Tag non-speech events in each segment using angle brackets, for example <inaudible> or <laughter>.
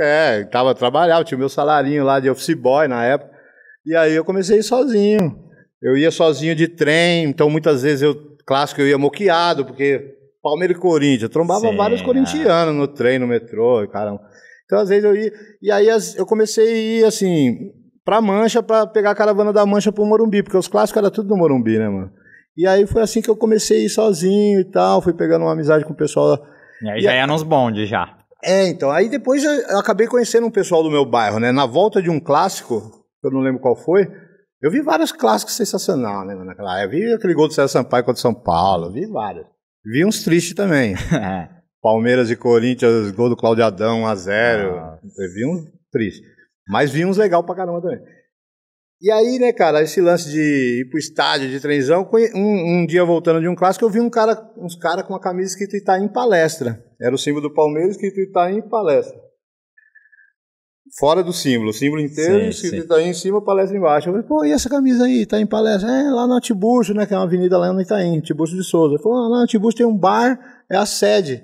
É, tava trabalhando tinha o meu salarinho lá de office boy na época. E aí eu comecei sozinho. Eu ia sozinho de trem, então muitas vezes eu, clássico, eu ia moqueado, porque Palmeiras e Corinthians, eu trombava Sim, vários é. corintianos no trem, no metrô, caramba. Então às vezes eu ia, e aí eu comecei a ir assim, pra Mancha, pra pegar a caravana da Mancha pro Morumbi, porque os clássicos era tudo no Morumbi, né, mano? E aí foi assim que eu comecei a ir sozinho e tal, fui pegando uma amizade com o pessoal. E aí e já ia nos bondes já. É, então. Aí depois eu acabei conhecendo um pessoal do meu bairro, né? Na volta de um clássico, eu não lembro qual foi, eu vi vários clássicos sensacionais, né, naquela época. Eu vi aquele gol do César Sampaio contra o São Paulo, vi vários. Vi uns tristes também. <laughs> Palmeiras e Corinthians, gol do Claudio Adão, 1x0. Eu vi uns tristes. Mas vi uns legal pra caramba também. E aí, né, cara, esse lance de ir pro estádio de trenzão, um, um dia voltando de um clássico, eu vi um cara, uns caras com uma camisa escrita em Palestra. Era o símbolo do Palmeiras escrito Itaim Palestra. Fora do símbolo, o símbolo inteiro sim, escrito sim. Itaim em cima, palestra embaixo. Eu falei, pô, e essa camisa aí, Itaim tá Palestra? É lá no Tiburcio, né, que é uma avenida lá no Itaim, Tiburcio de Souza. Ele falou, ah, lá no Tiburcio tem um bar, é a sede.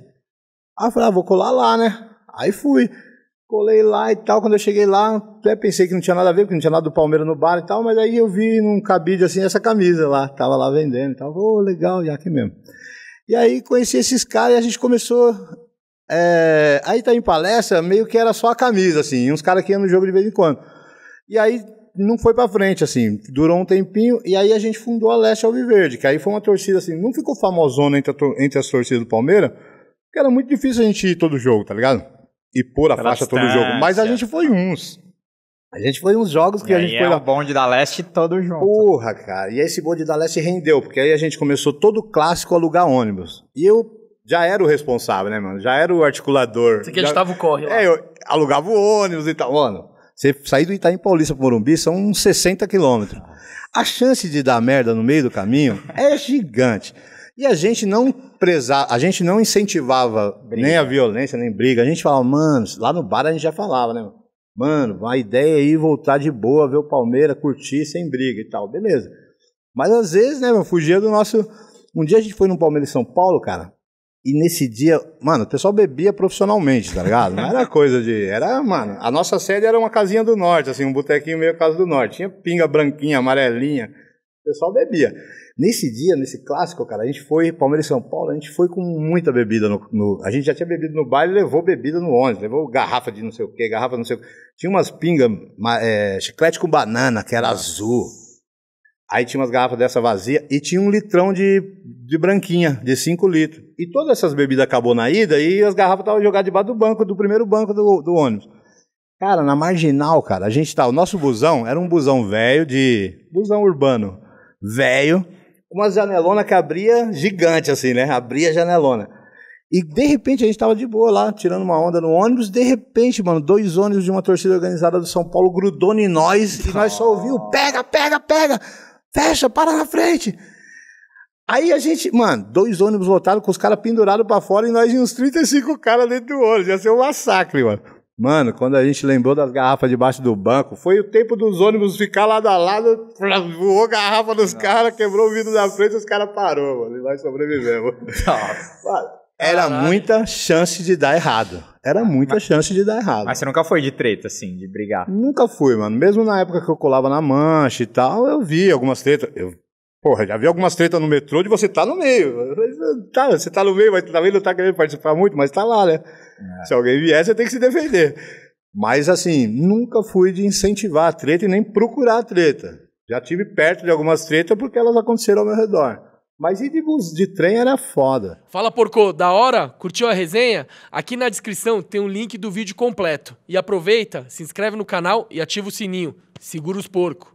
Aí eu falei, ah, vou colar lá, né? Aí fui. Colei lá e tal. Quando eu cheguei lá, até pensei que não tinha nada a ver, porque não tinha nada do Palmeiras no bar e tal. Mas aí eu vi num cabide assim essa camisa lá, tava lá vendendo e tal. oh, legal, e aqui mesmo. E aí conheci esses caras e a gente começou. É, aí tá em palestra, meio que era só a camisa, assim, uns caras que iam no jogo de vez em quando. E aí não foi para frente, assim, durou um tempinho, e aí a gente fundou a Leste Alviverde, que aí foi uma torcida, assim, não ficou famosona entre, a, entre as torcidas do Palmeiras, porque era muito difícil a gente ir todo jogo, tá ligado? E pôr a faixa todo jogo. Mas a gente foi uns. A gente foi uns jogos que e a gente foi. É o bonde da leste todo junto. Porra, cara. E esse bonde da leste rendeu, porque aí a gente começou todo clássico a alugar ônibus. E eu já era o responsável, né, mano? Já era o articulador. Você que editava o corre lá. É, eu alugava o ônibus e tal. Mano, você sair do Itaim Paulista pro Morumbi são uns 60 quilômetros. A chance de dar merda no meio do caminho <laughs> é gigante. E a gente não prezava, a gente não incentivava briga. nem a violência, nem briga. A gente falava, mano, lá no bar a gente já falava, né, mano? Mano, a ideia é ir voltar de boa, ver o Palmeiras, curtir sem briga e tal, beleza. Mas às vezes, né, eu fugia do nosso. Um dia a gente foi no Palmeiras São Paulo, cara, e nesse dia, mano, o pessoal bebia profissionalmente, tá ligado? Não era coisa de. Era, mano, a nossa sede era uma casinha do norte, assim, um botequinho meio casa do norte. Tinha pinga branquinha, amarelinha, o pessoal bebia. Nesse dia, nesse clássico, cara, a gente foi, Palmeiras e São Paulo, a gente foi com muita bebida. No, no, a gente já tinha bebido no baile, levou bebida no ônibus, levou garrafa de não sei o que, garrafa de não sei o Tinha umas pingas, é, chiclete com banana, que era azul. Aí tinha umas garrafas dessa vazia e tinha um litrão de, de branquinha, de 5 litros. E todas essas bebidas acabou na ida e as garrafas estavam jogadas debaixo do banco, do primeiro banco do, do, ônibus. Cara, na marginal, cara, a gente tá. O nosso busão era um busão velho de. busão urbano velho, com uma janelona que abria gigante, assim, né? Abria a janelona. E de repente a gente tava de boa lá, tirando uma onda no ônibus. De repente, mano, dois ônibus de uma torcida organizada do São Paulo grudou em nós e nós só ouviu: pega, pega, pega, fecha, para na frente. Aí a gente, mano, dois ônibus lotados com os caras pendurados para fora e nós uns 35 caras dentro do ônibus. Ia ser um massacre, mano. Mano, quando a gente lembrou das garrafas debaixo do banco, foi o tempo dos ônibus ficar lado a lado, <laughs> voou garrafa nos caras, quebrou o vidro da frente, os caras parou, mano, e nós sobrevivemos. Nossa. <laughs> Era muita chance de dar errado. Era ah, muita mas, chance de dar errado. Mas você nunca foi de treta, assim, de brigar? Nunca fui, mano. Mesmo na época que eu colava na mancha e tal, eu vi algumas tretas. Eu Porra, já vi algumas tretas no metrô de você tá no meio. Tá, você tá no meio, mas também não tá querendo participar muito, mas tá lá, né? É. Se alguém vier, você tem que se defender. Mas, assim, nunca fui de incentivar a treta e nem procurar a treta. Já tive perto de algumas tretas porque elas aconteceram ao meu redor. Mas ir de, bus, de trem era foda. Fala, porco, da hora? Curtiu a resenha? Aqui na descrição tem um link do vídeo completo. E aproveita, se inscreve no canal e ativa o sininho. Segura os porcos.